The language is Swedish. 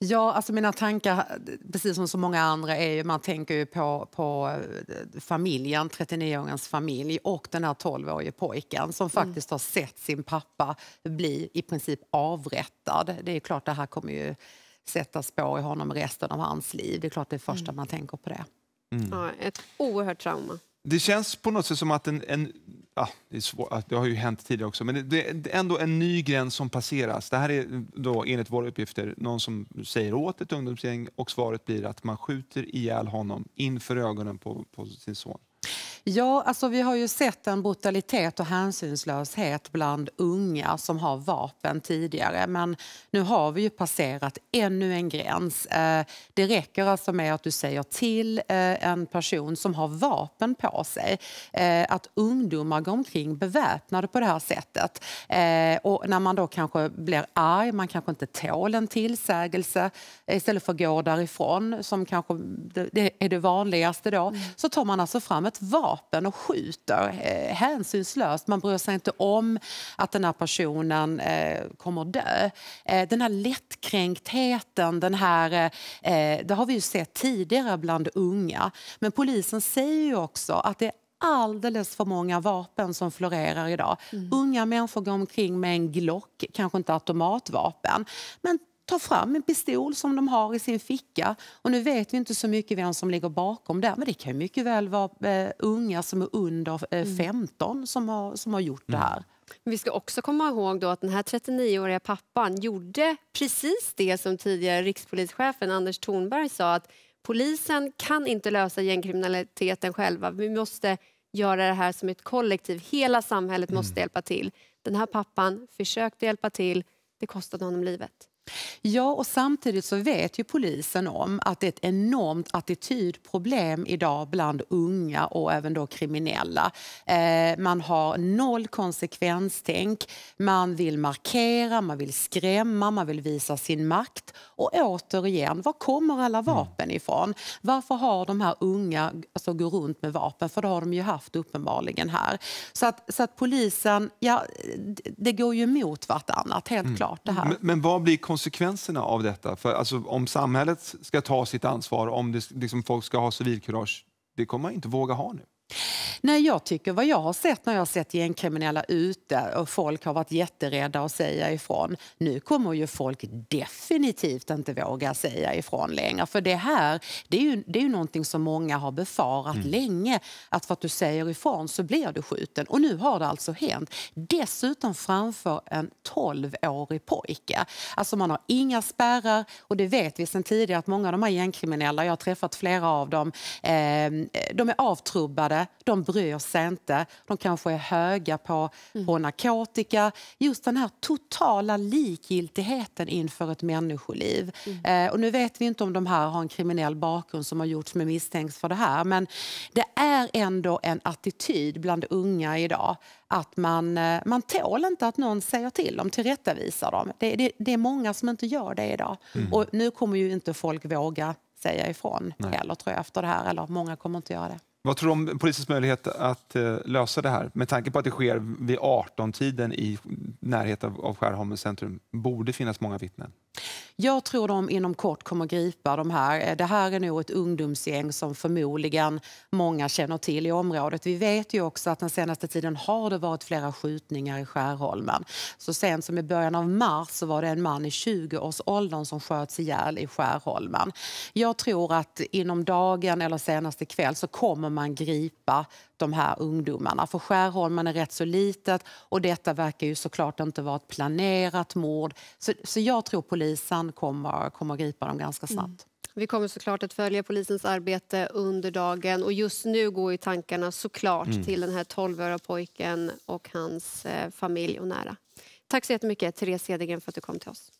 Ja, alltså mina tankar, precis som så många andra, är ju, man tänker ju på, på eh, familjen, 39-åringens familj och den här 12-årige pojken som mm. faktiskt mm. har sett sin pappa bli i princip avrättad. Det är klart, det här kommer ju sätta spår i honom resten av hans liv. Det är klart det är första mm. man tänker på det. Mm. Ja, ett oerhört trauma. Det känns på något sätt som att en, en ja, det, är svår, det har ju hänt tidigare också, men det, det, det, är ändå en ny gräns som passeras. Det här är då enligt våra uppgifter någon som säger åt ett ungdomsgäng och svaret blir att man skjuter ihjäl honom inför ögonen på, på sin son. Ja, alltså vi har ju sett en brutalitet och hänsynslöshet bland unga som har vapen tidigare. Men nu har vi ju passerat ännu en gräns. Eh, det räcker alltså med att du säger till eh, en person som har vapen på sig eh, att ungdomar går omkring beväpnade på det här sättet. Och när man då kanske blir arg, man kanske inte tål en tillsägelse istället för att gå därifrån, som kanske är det vanligaste då, mm. så tar man alltså fram ett vapen vapen och skjuter eh, hänsynslöst. Man bryr sig inte om att den här personen eh, kommer dö. Eh, den här lättkränktheten, den här, eh, eh, det har vi ju sett tidigare bland unga. Men polisen säger ju också att det alldeles för många vapen som florerar idag. Mm. Unga människor går omkring med en Glock, kanske inte automatvapen, men tar fram en pistol som de har i sin ficka. Och nu vet vi inte så mycket vem som ligger bakom där, men det kan mycket väl vara eh, unga som är under eh, 15 mm. som har, som har gjort det mm. här. vi ska också komma ihåg då att den här 39-åriga pappan gjorde precis det som tidigare rikspolischefen Anders Thornberg sa att polisen kan inte lösa gängkriminaliteten själva. Vi måste göra det här som ett kollektiv. Hela samhället måste mm. hjälpa till. Den här pappan försökte hjälpa till. Det kostade honom livet. Ja, och samtidigt så vet ju polisen om att det är ett enormt attitydproblem idag bland unga och även då kriminella. Eh, man har noll konsekvenstänk, man vill markera, man vill skrämma, man vill visa sin makt. Och återigen, var kommer alla mm. vapen ifrån? Varför har de här unga alltså, går runt med vapen? För det har de ju haft uppenbarligen här. Så att, så att polisen, ja, det går ju emot vartannat helt mm. klart det här. Men, men vad blir konsekvensen? konsekvenserna av detta? För alltså, om samhället ska ta sitt ansvar, om det, liksom, folk ska ha civilkurage, det kommer man inte våga ha nu. Nej, jag tycker vad jag har sett när jag har sett gängkriminella ute och folk har varit jätterädda att säga ifrån. Nu kommer ju folk definitivt inte våga säga ifrån längre. För det här, det är ju, det är ju någonting som många har befarat mm. länge. Att för att du säger ifrån så blir du skjuten. Och nu har det alltså hänt. Dessutom framför en 12-årig pojke. Alltså man har inga spärrar och det vet vi sedan tidigare att många av de här gängkriminella, jag har träffat flera av dem, eh, de är avtrubbade, de bryr sig inte. De kanske är höga på, mm. på narkotika. Just den här totala likgiltigheten inför ett människoliv. Mm. Eh, och nu vet vi inte om de här har en kriminell bakgrund som har gjorts med misstänks för det här. Men det är ändå en attityd bland unga idag att man, eh, man tål inte att någon säger till dem, tillrättavisar dem. Det, det, det är många som inte gör det idag. Mm. Och nu kommer ju inte folk våga säga ifrån Nej. heller tror jag efter det här. Eller många kommer inte göra det. Vad tror du om polisens möjlighet att eh, lösa det här? Med tanke på att det sker vid 18-tiden i närheten av Skärholmens centrum, borde finnas många vittnen? Jag tror de inom kort kommer att gripa de här. Eh, det här är nog ett ungdomsgäng som förmodligen många känner till i området. Vi vet ju också att den senaste tiden har det varit flera skjutningar i Skärholmen. Så sent som i början av mars så var det en man i 20-årsåldern som sköts ihjäl i Skärholmen. Jag tror att inom dagen eller senaste kväll så kommer man gripa de här ungdomarna. För Skärholmen är rätt så litet och detta verkar ju såklart inte vara ett planerat mord. Så, så jag tror polisen kommer, kommer att gripa dem ganska mm. snabbt. Mm. Vi kommer såklart att följa polisens arbete under dagen och just nu går ju tankarna såklart mm. till den här 12-åriga pojken och hans eh, familj och nära. Tack så jättemycket Therese Edegren för att du kom till oss.